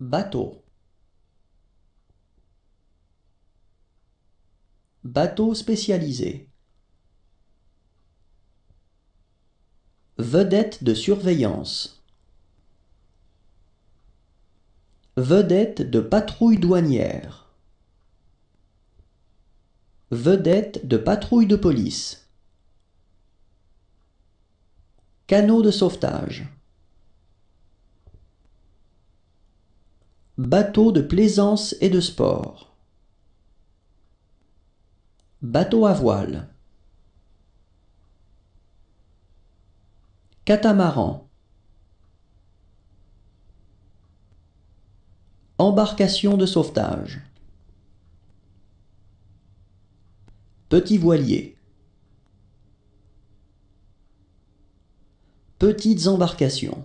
Bateau. Bateau spécialisé. Vedette de surveillance. Vedette de patrouille douanière. Vedette de patrouille de police. Canot de sauvetage. Bateau de plaisance et de sport. Bateau à voile. Catamaran. Embarcation de sauvetage. Petit voilier. Petites embarcations.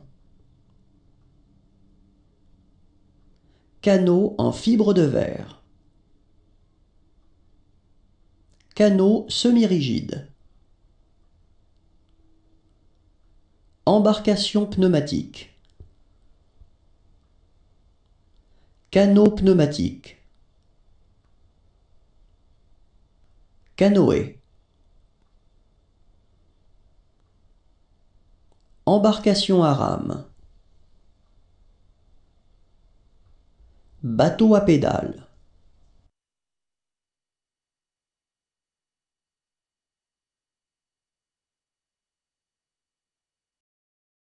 Canaux en fibre de verre. Canot semi-rigides. Embarcation pneumatique. Canaux pneumatiques. Canoë. Embarcation à rame. bateau à pédales